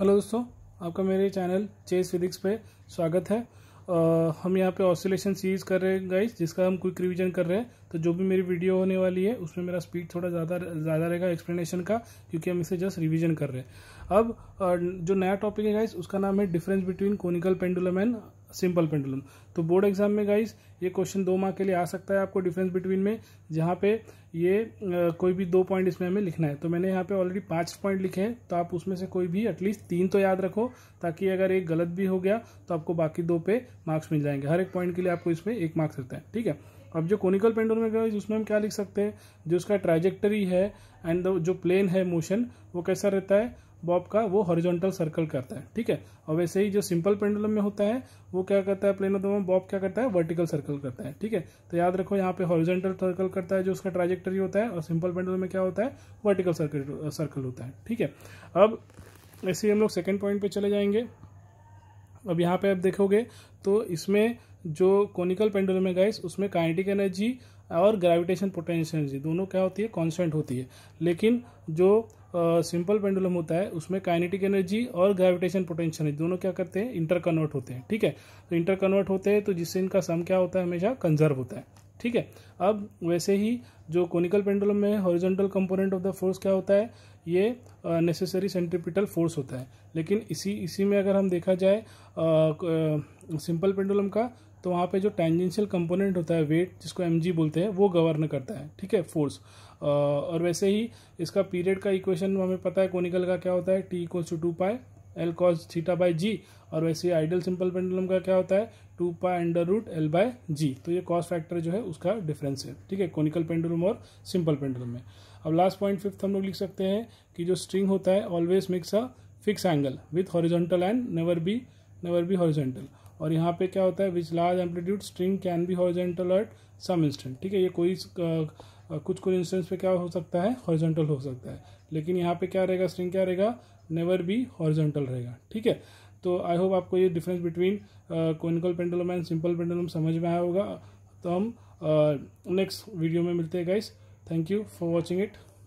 hello दोस्तों आपका मेरे चैनल चेस फिजिक्स पे स्वागत है आ, हम यहाँ पे ऑसिलेशन सीरीज कर रहे हैं गाइस जिसका हम क्विक रिवीजन कर रहे हैं तो जो भी मेरी वीडियो होने वाली है उसमें मेरा स्पीड थोड़ा ज़्यादा ज़्यादा रहेगा एक्सप्लेनेशन का क्योंकि हम इसे जस्ट रिवीजन कर रहे हैं अब जो नया टॉपिक है गाइस उसका नाम है difference between conical pendulum and simple pendulum तो बोर्ड एग्जाम में गाइस ये क्वेश्चन दो मार्क के लिए आ सकता है आपको डिफरेंस बिटवीन में जहाँ पे ये आ, कोई भी दो पॉइंट इसमें हमें लिखना है तो मैंने यहाँ पे ऑलरेडी पांच पॉइंट लिखे हैं तो आप उसमें से कोई भी एटलीस्ट तीन तो याद रखो ताकि अगर एक गलत भी हो गया तो आपको बाकी दो पे मार्क्स मिल जाएंगे हर एक पॉइंट के लिए आपको इसमें एक मार्क्स रहता है ठीक है अब जो कोनिकल पेंडुलम है गाइज उसमें हम क्या लिख सकते हैं जो उसका ट्राइजेक्टरी है एंड जो प्लेन है मोशन वो कैसा रहता है बॉब का वो हॉरिजॉन्टल सर्कल करता है ठीक है और वैसे ही जो सिंपल पेंडुलम में होता है वो क्या करता है दोनों बॉब क्या करता है वर्टिकल सर्कल करता है ठीक है तो याद रखो यहाँ पे हॉरिजॉन्टल सर्कल करता है जो उसका ट्राजेक्टरी होता है और सिंपल पेंडुलम में क्या होता है वर्टिकल सर्कल सर्कल होता है ठीक है अब ऐसे ही हम लोग सेकेंड पॉइंट पर चले जाएंगे अब यहाँ पर आप देखोगे तो इसमें जो कॉनिकल पेंडुलम है गाइस उसमें काइनेटिक एनर्जी और ग्रेविटेशन पोटेंशियल एनर्जी दोनों क्या होती है कांस्टेंट होती है लेकिन जो सिंपल पेंडुलम होता है उसमें काइनेटिक एनर्जी और ग्रेविटेशन पोटेंशियल दोनों क्या करते हैं इंटर कन्वर्ट होते हैं ठीक है तो इंटर कन्वर्ट होते हैं तो जिससे इनका सम क्या होता है हमेशा कंजर्व होता है ठीक है अब वैसे ही जो कोनिकल पेंडुलम में horizontal component of the force क्या होता है ये नेसेसरी सेंट्रिपिटल फोर्स होता है लेकिन इसी इसी में अगर हम देखा जाए सिंपल पेंडुलम का तो वहाँ पे जो टेंजेंशियल कंपोनेंट होता है वेट जिसको एम बोलते हैं वो गवर्न करता है ठीक है फोर्स और वैसे ही इसका पीरियड का इक्वेशन हमें पता है कोनिकल का क्या होता है T equals to two pi L cos theta by g और वैसे ही आइडियल सिंपल पेंडुलम का क्या होता है two pi under root L by g तो ये कॉस फैक्टर जो है उसका डिफरेंस है ठीक है कोनिकल पेंडुलम और सिंपल पेंडुलम में अब लास्ट पॉइंट फिफ्थ हम लोग लिख सकते हैं कि जो स्ट्रिंग होता है always mix a fix angle with horizontal and never be never be horizontal और यहाँ पे क्या होता है which large amplitude string can be horizontal at some instant ठीक है ये कोई कुछ कुछ इंस्टेंस पे क्या हो सकता है हॉरिजेंटल हो सकता है लेकिन यहाँ पे क्या रहेगा स्ट्रिंग क्या रहेगा नेवर बी हॉरिजेंटल रहेगा ठीक है तो आई होप आपको ये difference between conical pendulum and simple pendulum समझ में आया होगा तो हम नेक्स्ट वीडियो में मिलते हैं guys thank you for watching it